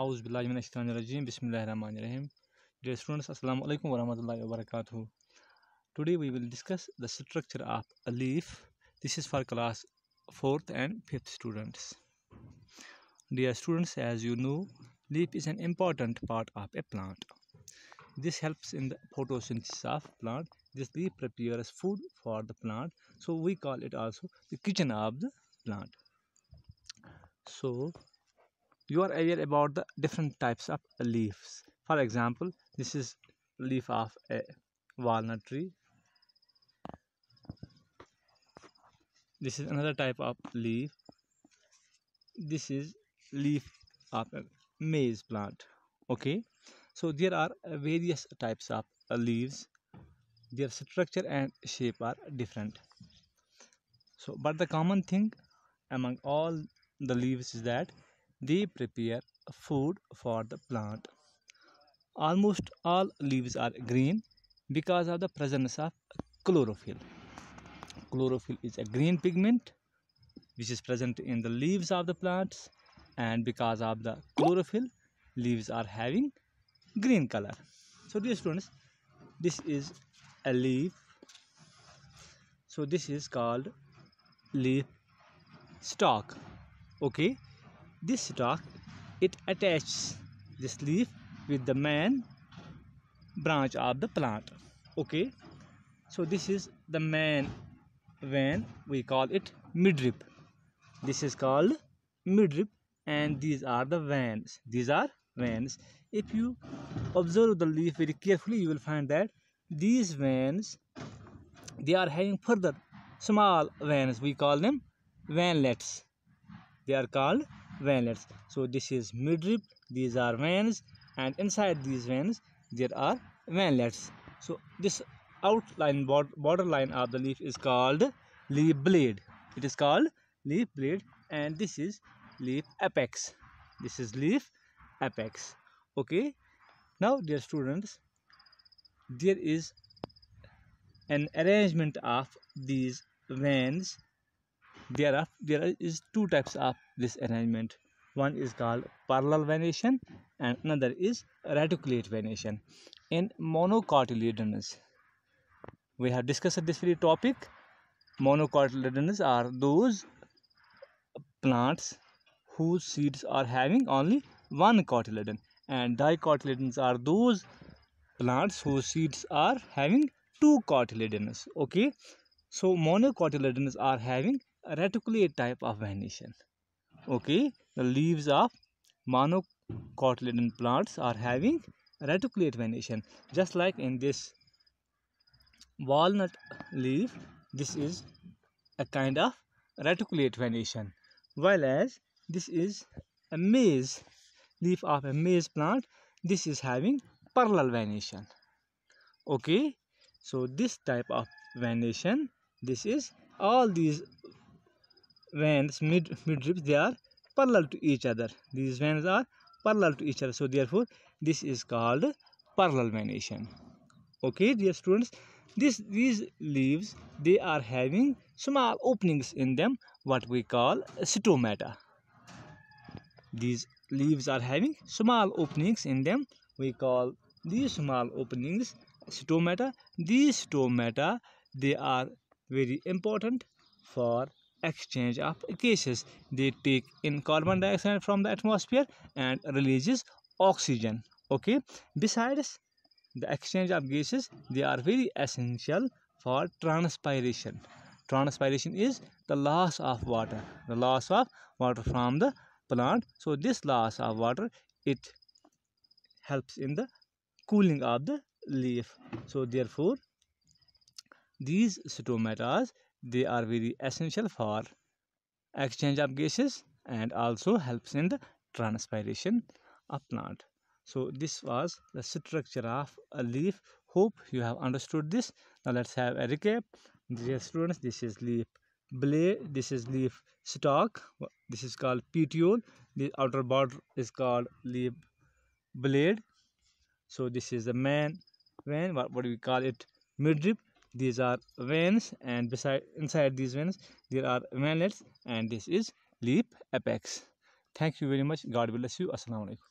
आउज़ बिल्लाजमिन बसमीम day students असल वरम् work today we will discuss the structure of a leaf this is for class fourth and fifth students dear students as you know leaf is an important part of a plant this helps in the photosynthesis of plant this leaf prepares food for the plant so we call it also the kitchen of the plant so you are aware about the different types of leaves for example this is leaf of a walnut tree this is another type of leaf this is leaf of a maize plant okay so there are various types of leaves their structure and shape are different so but the common thing among all the leaves is that they prepare food for the plant. Almost all leaves are green because of the presence of chlorophyll. Chlorophyll is a green pigment which is present in the leaves of the plants and because of the chlorophyll leaves are having green color. So dear students this is a leaf. So this is called leaf stalk. Okay this rock it attaches this leaf with the main branch of the plant okay so this is the main vein we call it midrib this is called midrib and these are the veins these are veins if you observe the leaf very carefully you will find that these veins they are having further small veins we call them veinlets they are called veinlets so this is midrib these are veins and inside these veins there are veinlets so this outline border line of the leaf is called leaf blade it is called leaf blade and this is leaf apex this is leaf apex okay now dear students there is an arrangement of these veins there are there is two types of this arrangement one is called parallel venation and another is reticulate venation in monocotyledonous we have discussed this very topic monocotyledonous are those plants whose seeds are having only one cotyledon and dicotyledons are those plants whose seeds are having two cotyledons okay so monocotyledons are having reticulate type of venation okay the leaves of monocotyledon plants are having reticulate venation just like in this walnut leaf this is a kind of reticulate venation while as this is a maize leaf of a maize plant this is having parallel venation okay so this type of venation this is all these veins mid midriff they are parallel to each other these veins are parallel to each other so therefore this is called parallel venation okay dear students this these leaves they are having small openings in them what we call stomata these leaves are having small openings in them we call these small openings stomata these stomata they are very important for exchange of gases. They take in carbon dioxide from the atmosphere and releases oxygen. Okay. Besides the exchange of gases, they are very essential for transpiration. Transpiration is the loss of water, the loss of water from the plant. So this loss of water, it helps in the cooling of the leaf. So therefore, these stomata they are very essential for exchange of gases and also helps in the transpiration of plant. So this was the structure of a leaf. Hope you have understood this. Now let's have a recap. Dear students, this is leaf blade, this is leaf stalk, this is called petiole, the outer border is called leaf blade. So this is the main vein. what, what do we call it? Midrib these are veins and beside inside these veins there are veinlets and this is leaf apex thank you very much god bless you assalamu alaikum